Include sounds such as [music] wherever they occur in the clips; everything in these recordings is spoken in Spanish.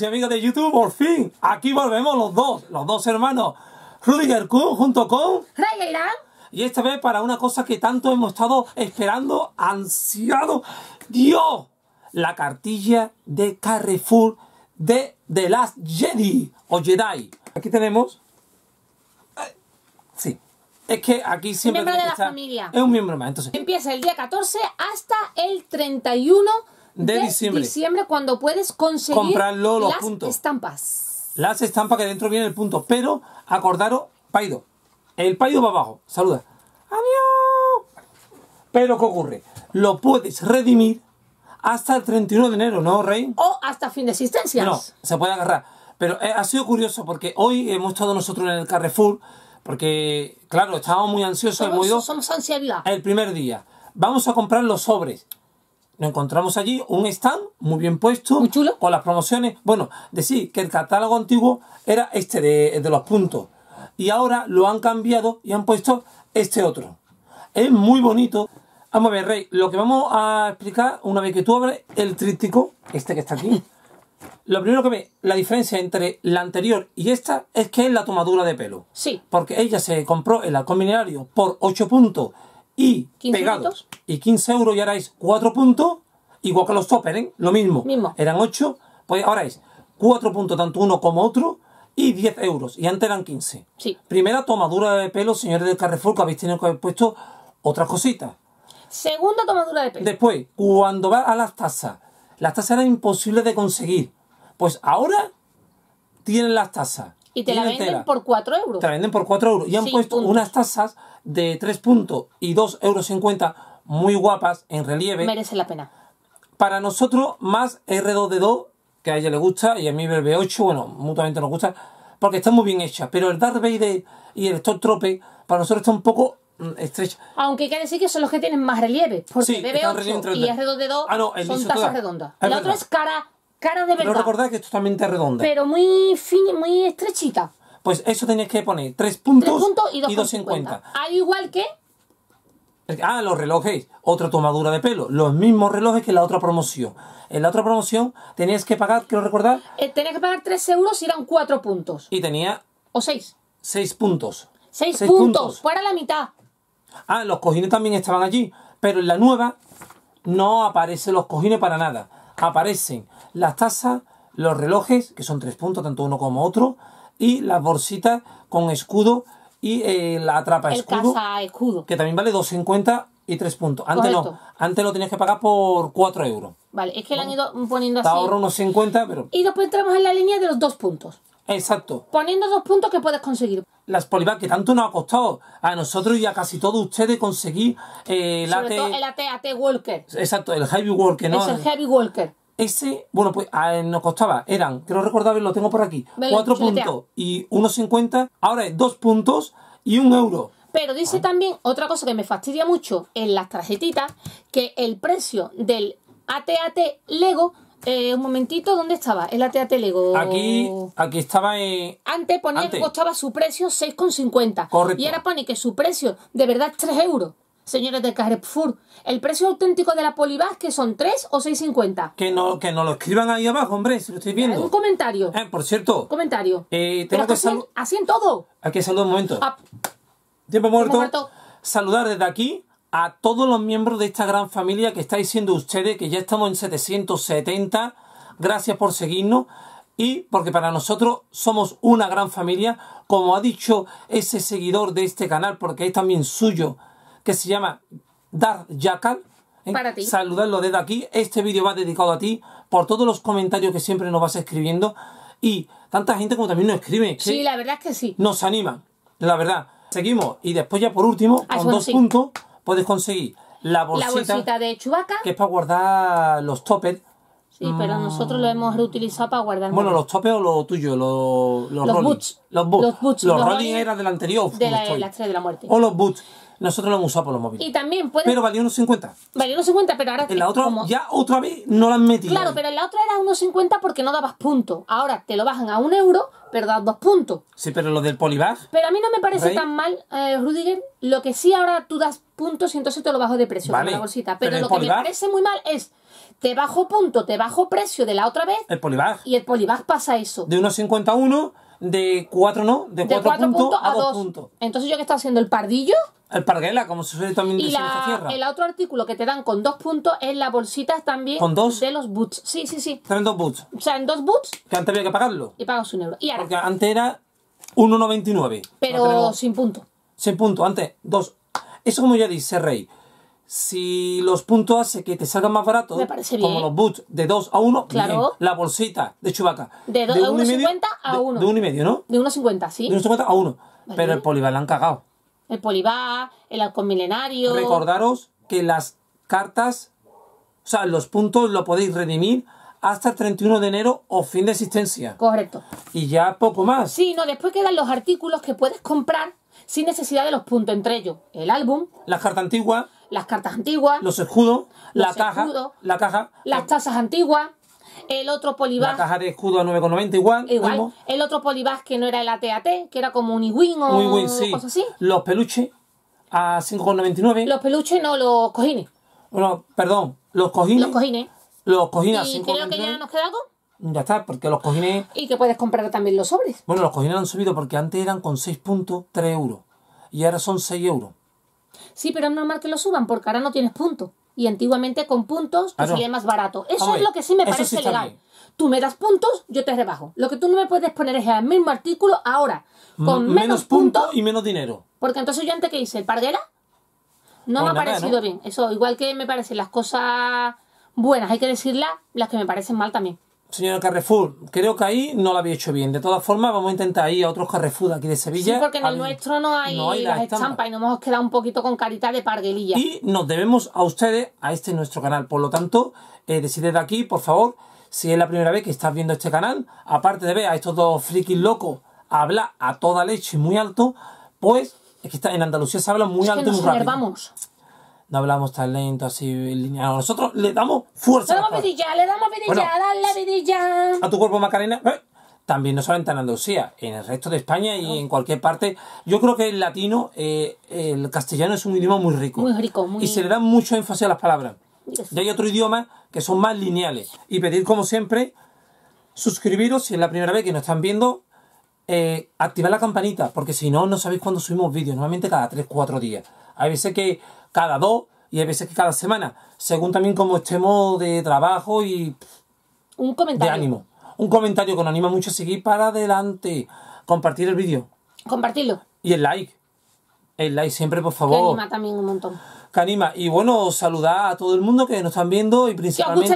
y amigas de YouTube, por fin, aquí volvemos los dos, los dos hermanos, Rudiger Kuhn junto con... Raya Y esta vez para una cosa que tanto hemos estado esperando, ansiado, Dios, la cartilla de Carrefour de The Last Jedi, o Jedi. Aquí tenemos... Eh, sí, es que aquí siempre... Es un miembro más, Empieza el día 14 hasta el 31 de, de diciembre. cuando puedes conseguir Comprarlo, los las estampas. Las estampas que dentro viene el punto. Pero acordaros, Paido. El Paido va abajo. Saluda. Adiós. Pero ¿qué ocurre? Lo puedes redimir hasta el 31 de enero, ¿no, Rey? O hasta fin de existencia. No, se puede agarrar. Pero eh, ha sido curioso porque hoy hemos estado nosotros en el Carrefour, porque, claro, estábamos muy ansiosos. Somos, ansiedad. El primer día. Vamos a comprar los sobres nos encontramos allí un mm. stand muy bien puesto. chulo. Con las promociones. Bueno, decir que el catálogo antiguo era este de, los puntos. Y ahora lo han cambiado y han puesto este otro. Es muy bonito. Vamos a ver, Rey, lo que vamos a explicar una vez que tú abres el tríptico, este que está aquí. [laughs] Lo primero que ve, la diferencia entre la anterior y esta es que es la tomadura de pelo. Sí. Porque ella se compró el alcohol minerario por 8 puntos y 15 pegados y 15 euros y ahora es 4 puntos, igual que los toppers, ¿eh? lo mismo. Eran 8, pues ahora es 4 puntos tanto uno como otro y 10 euros. Y antes eran 15. Sí. Primera tomadura de pelo, señores del Carrefour, que habéis tenido que haber puesto otras cositas. Segunda tomadura de pelo. Después, cuando va a las tasas, las tasas eran imposibles de conseguir. Pues ahora tienen las tasas. Y te la venden por 4 euros. Te la venden por 4 euros. Y han puesto unas tasas de 3 puntos y 2,50 euros muy guapas, en relieve. Merece la pena. Para nosotros, más R2D2, que a ella le gusta, y a mí bb 8 bueno, mutuamente nos gusta, porque está muy bien hecha. Pero el Darth Vader y el Trope para nosotros está un poco mm, estrecha. Aunque quiere decir que son los que tienen más relieve, porque 8 y R2D2 ah, son tazas redondas. El otro es cara, cara de verdad. Pero recordad que es totalmente redonda. Pero muy, fina, muy estrechita. Pues eso tenéis que poner. Tres puntos, 3 puntos y 2,50. Al igual que Ah, los relojes, otra tomadura de pelo, los mismos relojes que en la otra promoción. En la otra promoción tenías que pagar, quiero recordar. Eh, tenías que pagar 3 euros y eran 4 puntos. Y tenía. ¿O 6? 6 puntos. 6, puntos, puntos, fuera pues la mitad. Ah, los cojines también estaban allí, pero en la nueva no aparecen los cojines para nada. Aparecen las tazas, los relojes, que son 3 puntos, tanto uno como otro, y las bolsitas con escudo y eh, la atrapa el escudo, Que también vale 2,50 y 3 puntos. Antes no. Antes lo tenías que pagar por 4 euros. Vale, es que le han ido poniendo así. ahorro unos 50, pero. Y después entramos en la línea de los 2 puntos. Exacto. Poniendo dos puntos que puedes conseguir. Las polivar, que tanto nos ha costado a nosotros y a casi todos ustedes conseguir eh, el el AT, AT Walker. Exacto, el Heavy Walker, ¿no? Es el Heavy Walker. Ese, bueno, pues ah, eh, nos costaba, eran, creo recordar, lo tengo por aquí, 4 puntos y 1,50. Ahora es 2 puntos y 1 euro. Pero dice también otra cosa que me fastidia mucho en las tarjetitas, que el precio del ATAT Lego eh, un momentito, ¿dónde estaba? El ATAT Lego. Aquí, aquí estaba. en. Eh, antes ponía que costaba su precio 6,50. Y ahora pone que su precio de verdad es 3 euros. Señores de Carrefour, ¿el precio auténtico de la Polibas que son 3 o 6,50? Que no, que no lo escriban ahí abajo, hombre, si lo estoy viendo. Un comentario. Eh, por cierto. Comentario. Eh, que así, así, en todo. Aquí saludar un momento. Ah. Tiempo muerto. muerto. Saludar desde aquí a todos los miembros de esta gran familia que estáis siendo ustedes, que ya estamos en 770. Gracias por seguirnos y porque para nosotros somos una gran familia, como ha dicho ese seguidor de este canal, porque es también suyo que se llama Dar Jackal. ¿eh? Para ti. Saludarlo desde aquí. Este vídeo va dedicado a ti por todos los comentarios que siempre nos vas escribiendo y tanta gente como también nos escribe. ¿eh? sí, la verdad es que sí. Nos anima, la verdad. Seguimos y después ya por último, ah, con dos puntos, puedes conseguir la bolsita, la bolsita de Chubaca, que es para guardar los topes. Sí, pero nosotros lo hemos reutilizado para guardar. Bueno, los topes o lo tuyo, los, los, los boots. Los boots. Los, rolling, era del anterior. De la, las de la muerte. O los boots. Nosotros lo hemos usado por los móviles. Y también puede. Pero valió unos 50. Valió unos 50, pero ahora. En la otra, ya otra vez no la han metido. Claro, pero en la otra era unos 50 porque no dabas puntos. Ahora te lo bajan a un euro, pero das dos puntos. Sí, pero lo del polibag. Pero a mí no me parece tan mal, eh, Rudiger. Lo que sí ahora tú das puntos y entonces te lo bajo de precio con la bolsita. Pero, lo que me parece muy mal es te bajo punto, te bajo precio de la otra vez. El polibag. Y el polibag pasa eso. De unos 1, de 4 no, de 4 puntos, a 2 puntos. Entonces, ¿yo que estaba haciendo? ¿El pardillo? El parguela, como suele también y el otro artículo que te dan con dos puntos es la bolsita también de los boots. Sí, sí, sí. Tienen dos boots. O sea, en dos boots. Que antes había que pagarlo. Y pagas un euro. Porque antes era 1,99. Pero sin punto. Sin punto. Antes, dos. Eso como ya dice Rey. Si los puntos hace que te salgan más barato, Me parece bien. como los boots de 2 a 1, claro. la bolsita de chubaca. De a 1,50 a 1. De 1,50, ¿no? De 1,50, sí. De 1,50 a 1. Pero el polival la han cagado el Polibá, el álbum Milenario. Recordaros que las cartas, o sea, los puntos lo podéis redimir hasta el 31 de enero o fin de existencia. Correcto. Y ya poco más. Sí, no, después quedan los artículos que puedes comprar sin necesidad de los puntos, entre ellos el álbum, las cartas antiguas, las cartas antiguas, los escudos, la caja, la caja, las tazas antiguas, el otro Polibas. La caja de escudo a 9,90 igual. El otro polibas que no era el ATAT, que era como un Iwin o Iwin, así. Los peluches a 5,99. Los peluches no, los cojines. Bueno, perdón, los cojines. Los cojines. Los cojines a que ya nos queda algo? Ya está, porque los cojines. Y que puedes comprar también los sobres. Bueno, los cojines han subido porque antes eran con 6.3 euros y ahora son 6 euros. Sí, pero es normal que lo suban porque ahora no tienes puntos y antiguamente con puntos te ah, salía más barato. Eso es lo que sí me parece legal. Tú me das puntos, yo te rebajo. Lo que tú no me puedes poner es el mismo artículo ahora, con menos, puntos y menos dinero. Porque entonces yo antes que hice, el parguera, no pues me ha parecido bien. Eso, igual que me parecen las cosas buenas, hay que decirlas, las que me parecen mal también. Señor Carrefour, creo que ahí no lo había hecho bien. De todas formas, vamos a intentar ir a otros Carrefour de aquí de Sevilla. Sí, porque en el nuestro no hay, las, estampas. y nos hemos quedado un poquito con carita de parguelilla. Y nos debemos a ustedes, a este nuestro canal. Por lo tanto, eh, de aquí, por favor, si es la primera vez que estás viendo este canal, aparte de ver a estos dos frikis locos hablar a toda leche y muy alto, pues es que está, en Andalucía se habla muy alto y muy rápido no hablamos tan lento, así lineal. Nosotros le damos fuerza. Le damos vidilla, le damos vidilla, dale vidilla. A tu cuerpo, Macarena. Eh, también no solamente en Andalucía, en el resto de España y en cualquier parte. Yo creo que el latino, eh, el castellano es un idioma muy rico. Muy rico, muy Y se le da mucho énfasis a las palabras. Y hay otro idioma que son más lineales. Y pedir, como siempre, suscribiros si es la primera vez que nos están viendo eh, activad la campanita, porque si no, no sabéis cuándo subimos vídeos, normalmente cada 3-4 días. Hay veces que cada 2 y hay veces que cada semana, según también como estemos de trabajo y... Un comentario. ánimo. Un comentario que nos anima mucho a seguir para adelante. Compartir el vídeo. Compartirlo. Y el like. El like siempre, por favor. Que anima también un montón. Que anima. Y bueno, saludar a todo el mundo que nos están viendo y principalmente...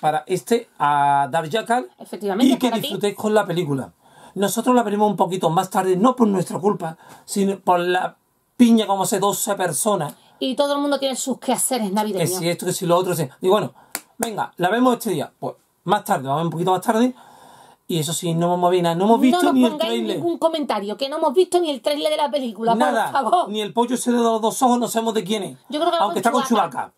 Para este, a Dark Jackal. Efectivamente. Y que disfrutéis con la película. Nosotros la veremos un poquito más tarde, no por nuestra culpa, sino por la piña como se 12 personas. Y todo el mundo tiene sus quehaceres navideños. Que si esto, que si lo otro, sí. Y bueno, venga, la vemos este día. Pues más tarde, vamos un poquito más tarde. Y eso sí, no hemos, no hemos visto no ni el ningún comentario, que no hemos visto ni el trailer de la película, por favor. Ni el pollo se de los dos ojos, no sabemos de quién es. Yo creo que Aunque está con Chubaca.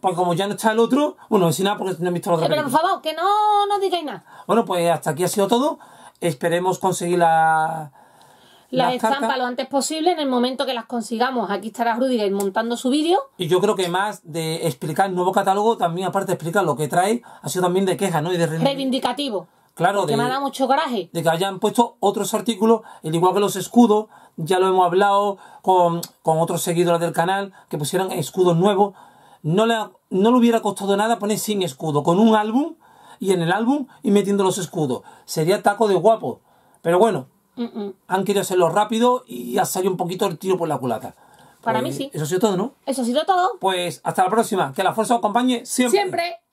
Pues como ya no está el otro, bueno, sin nada porque no he visto eh, Pero por favor, que no nos digáis nada. Bueno, pues hasta aquí ha sido todo. Esperemos conseguir la... Las, lo antes posible en el momento que las consigamos. Aquí estará Rudiger montando su vídeo. Y yo creo que más de explicar el nuevo catálogo, también aparte de explicar lo que trae, ha sido también de queja, ¿no? Y de reivindicativo. Claro, de, me ha dado mucho coraje. De que hayan puesto otros artículos, el igual que los escudos, ya lo hemos hablado con, otros seguidores del canal, que pusieran escudos nuevos. No, le, no le hubiera costado nada poner sin escudo, con un álbum y en el álbum y metiendo los escudos. Sería taco de guapo. Pero bueno, han querido hacerlo rápido y ha salido un poquito el tiro por la culata. Para pues, mí sí. Eso ha sido todo, ¿no? Eso ha sido todo. Pues hasta la próxima. Que la fuerza os acompañe siempre. Siempre.